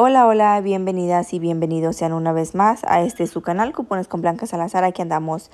Hola, hola, bienvenidas y bienvenidos sean una vez más a este su canal Cupones con Blanca Salazar. Aquí andamos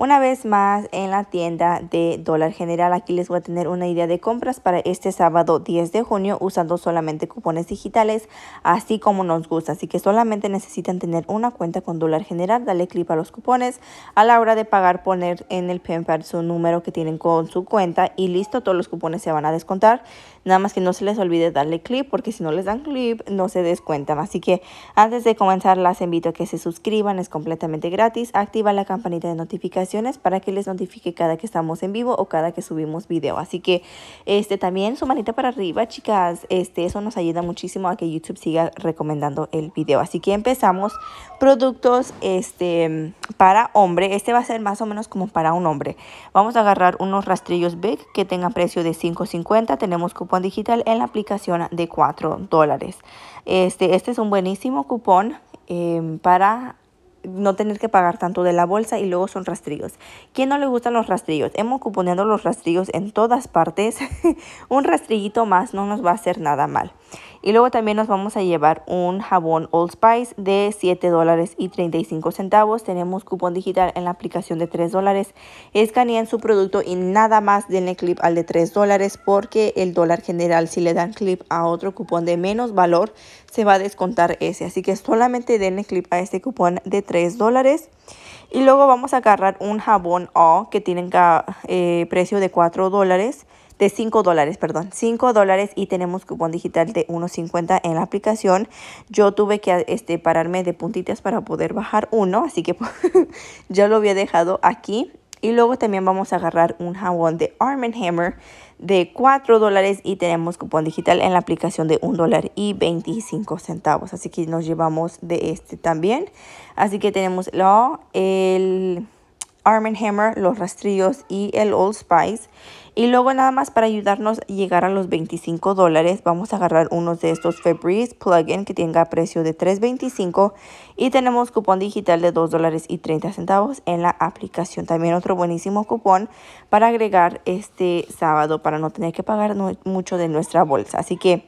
una vez más en la tienda de Dólar General, aquí les voy a tener una idea de compras para este sábado 10 de junio usando solamente cupones digitales, así como nos gusta. Así que solamente necesitan tener una cuenta con Dólar General, dale clip a los cupones. A la hora de pagar, poner en el PEMPER su número que tienen con su cuenta y listo, todos los cupones se van a descontar. Nada más que no se les olvide darle clip porque si no les dan clip no se descuentan. Así que antes de comenzar las invito a que se suscriban, es completamente gratis. Activa la campanita de notificación para que les notifique cada que estamos en vivo o cada que subimos video. Así que este también su manita para arriba, chicas. Este eso nos ayuda muchísimo a que YouTube siga recomendando el video. Así que empezamos productos este para hombre. Este va a ser más o menos como para un hombre. Vamos a agarrar unos rastrillos Big que tengan precio de 5.50. Tenemos cupón digital en la aplicación de 4 dólares. Este, este es un buenísimo cupón eh, para no tener que pagar tanto de la bolsa y luego son rastrillos. ¿Quién no le gustan los rastrillos? Hemos cuponeado los rastrillos en todas partes. un rastrillito más no nos va a hacer nada mal. Y luego también nos vamos a llevar un jabón Old Spice de $7.35 dólares y centavos. Tenemos cupón digital en la aplicación de 3 dólares. Escaneen su producto y nada más denle clip al de 3 dólares porque el dólar general si le dan clip a otro cupón de menos valor se va a descontar ese. Así que solamente denle clip a este cupón de 3 dólares. Y luego vamos a agarrar un jabón O que tienen eh, precio de 4 dólares, de 5 dólares, perdón, 5 dólares y tenemos cupón digital de 1.50 en la aplicación. Yo tuve que este, pararme de puntitas para poder bajar uno, así que ya lo había dejado aquí y luego también vamos a agarrar un jabón de Arm Hammer de 4 dólares y tenemos cupón digital en la aplicación de 1 dólar y 25 centavos. Así que nos llevamos de este también. Así que tenemos lo, el Arm Hammer, los rastrillos y el Old Spice. Y luego nada más para ayudarnos a llegar a los 25 dólares, vamos a agarrar unos de estos Febreze plugin que tenga precio de 3.25 y tenemos cupón digital de 2 dólares y 30 centavos en la aplicación. También otro buenísimo cupón para agregar este sábado para no tener que pagar mucho de nuestra bolsa. Así que...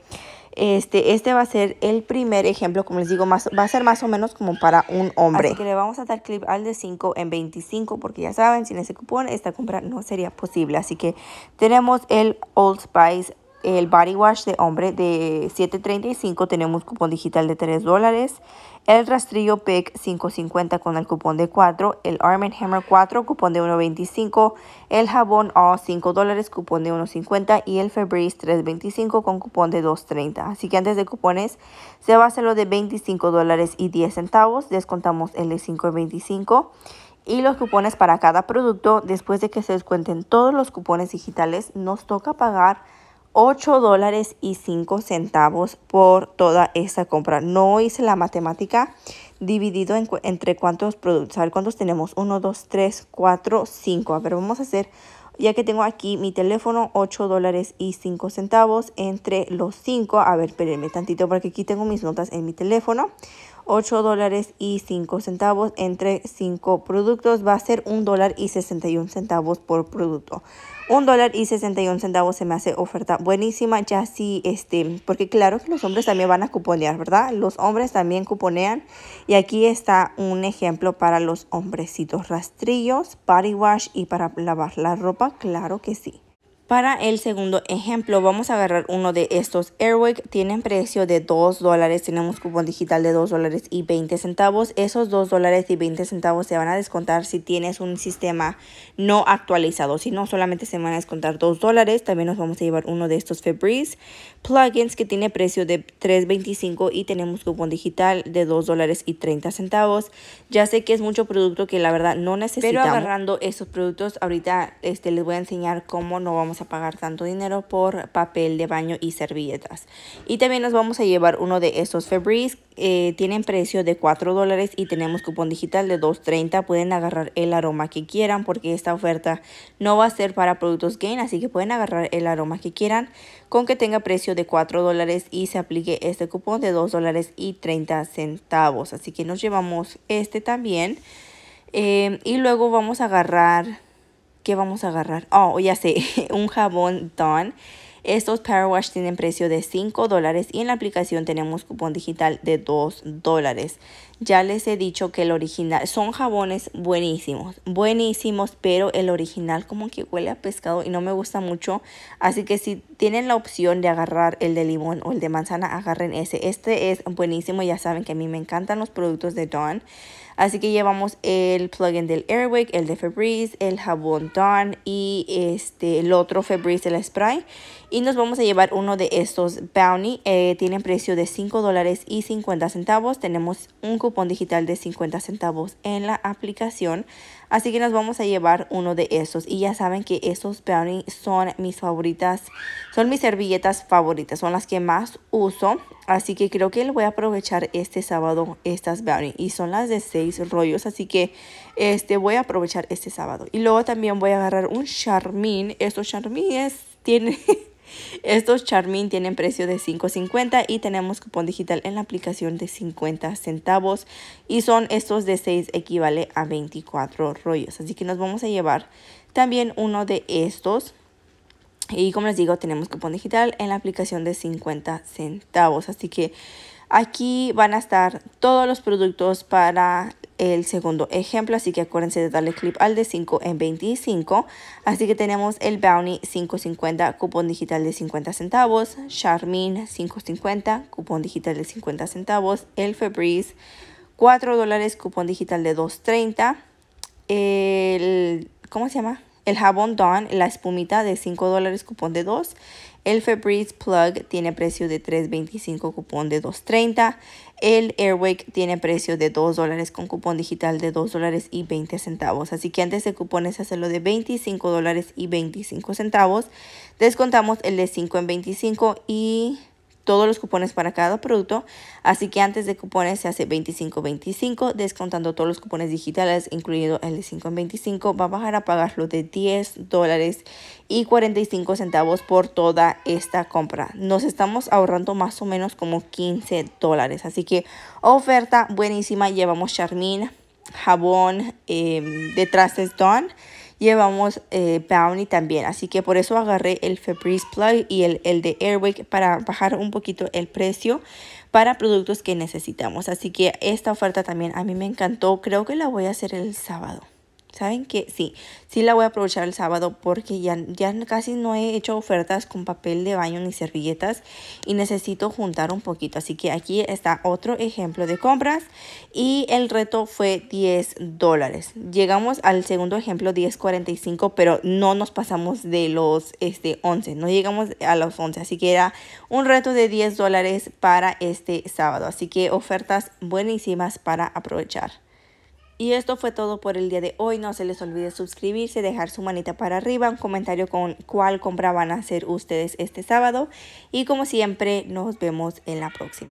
Este, este va a ser el primer ejemplo, como les digo, va a ser más o menos como para un hombre. Así que le vamos a dar clip al de 5 en 25 porque ya saben, sin ese cupón esta compra no sería posible. Así que tenemos el Old Spice el body wash de hombre de 7.35 tenemos cupón digital de 3 dólares. El rastrillo PEC 5.50 con el cupón de 4. El Arm Hammer 4 cupón de 1.25. El jabón O 5 dólares cupón de 1.50. Y el Febreze 3.25 con cupón de 2.30. Así que antes de cupones se va a hacer lo de $25.10. dólares Descontamos el de 5.25 y los cupones para cada producto. Después de que se descuenten todos los cupones digitales, nos toca pagar 8 dólares y 5 centavos por toda esta compra. No hice la matemática dividido entre cuántos productos. A ver cuántos tenemos. 1, 2, 3, 4, 5. A ver, vamos a hacer, ya que tengo aquí mi teléfono, 8 dólares y 5 centavos entre los 5. A ver, espérenme tantito porque aquí tengo mis notas en mi teléfono. 8 dólares y 5 centavos entre 5 productos va a ser 1 dólar y 61 centavos por producto. 1 dólar y 61 centavos se me hace oferta buenísima, ya sí, este, porque claro que los hombres también van a cuponear, ¿verdad? Los hombres también cuponean y aquí está un ejemplo para los hombrecitos, rastrillos, body wash y para lavar la ropa, claro que sí. Para el segundo ejemplo, vamos a agarrar uno de estos Airwick. Tienen precio de 2 dólares. Tenemos cupón digital de 2 dólares y 20 centavos. Esos 2 dólares y 20 centavos se van a descontar si tienes un sistema no actualizado. Si no, solamente se van a descontar 2 dólares. También nos vamos a llevar uno de estos Febreze plugins que tiene precio de 3.25 y tenemos cupón digital de 2 dólares y 30 centavos. Ya sé que es mucho producto que la verdad no necesitamos. Pero agarrando esos productos, ahorita este, les voy a enseñar cómo no vamos a a pagar tanto dinero por papel de baño y servilletas. Y también nos vamos a llevar uno de estos Febreze. Eh, tienen precio de 4 dólares y tenemos cupón digital de 2.30. Pueden agarrar el aroma que quieran porque esta oferta no va a ser para productos Gain. Así que pueden agarrar el aroma que quieran con que tenga precio de 4 dólares y se aplique este cupón de 2 dólares y 30 centavos. Así que nos llevamos este también. Eh, y luego vamos a agarrar ¿Qué vamos a agarrar? Oh, ya sé, un jabón Dawn. Estos Power Wash tienen precio de 5 dólares y en la aplicación tenemos cupón digital de 2 dólares. Ya les he dicho que el original, son jabones buenísimos, buenísimos, pero el original como que huele a pescado y no me gusta mucho. Así que si tienen la opción de agarrar el de limón o el de manzana, agarren ese. Este es buenísimo, ya saben que a mí me encantan los productos de Dawn. Así que llevamos el plugin del Airwick, el de Febreze, el jabón Dawn y este, el otro Febreze, el spray. Y nos vamos a llevar uno de estos Bounty. Eh, tienen precio de $5 y centavos. Tenemos un digital de 50 centavos en la aplicación. Así que nos vamos a llevar uno de esos. Y ya saben que esos brownies son mis favoritas, son mis servilletas favoritas, son las que más uso. Así que creo que voy a aprovechar este sábado estas brownies. Y son las de seis rollos, así que este voy a aprovechar este sábado. Y luego también voy a agarrar un charmín. Estos charmines tienen... Estos Charmin tienen precio de $5.50 y tenemos cupón digital en la aplicación de 50 centavos. Y son estos de 6 equivale a 24 rollos. Así que nos vamos a llevar también uno de estos. Y como les digo, tenemos cupón digital en la aplicación de 50 centavos. Así que aquí van a estar todos los productos para el segundo ejemplo, así que acuérdense de darle clip al de 5 en 25. Así que tenemos el Bounty 5.50, cupón digital de 50 centavos, Charmin 5.50, cupón digital de 50 centavos, el Febreze 4 dólares, cupón digital de 2.30, el, ¿cómo se llama? El jabón Dawn, la espumita de 5 dólares cupón de 2. El Febreze Plug tiene precio de 3.25 cupón de 2.30. El Airwake tiene precio de 2 dólares con cupón digital de 2 dólares y 20 centavos. Así que antes de cupones hacerlo de 25 dólares y 25 centavos. Descontamos el de 5 en 25 y todos los cupones para cada producto, así que antes de cupones se hace 25.25, descontando todos los cupones digitales, incluido el de 5 25, va a bajar a pagarlo de 10 dólares y 45 centavos por toda esta compra. Nos estamos ahorrando más o menos como 15 dólares, así que oferta buenísima, llevamos Charmin, jabón detrás eh, de trastes llevamos eh, Bounty también. Así que por eso agarré el Febreze Plug y el, de Airwick para bajar un poquito el precio para productos que necesitamos. Así que esta oferta también a mí me encantó. Creo que la voy a hacer el sábado. ¿Saben qué? Sí, sí la voy a aprovechar el sábado porque ya, ya casi no he hecho ofertas con papel de baño ni servilletas y necesito juntar un poquito. Así que aquí está otro ejemplo de compras y el reto fue 10 dólares. Llegamos al segundo ejemplo 10.45 pero no nos pasamos de los este, 11, no llegamos a los 11. Así que era un reto de 10 dólares para este sábado. Así que ofertas buenísimas para aprovechar. Y esto fue todo por el día de hoy. No se les olvide suscribirse, dejar su manita para arriba, un comentario con cuál compra van a hacer ustedes este sábado. Y como siempre, nos vemos en la próxima.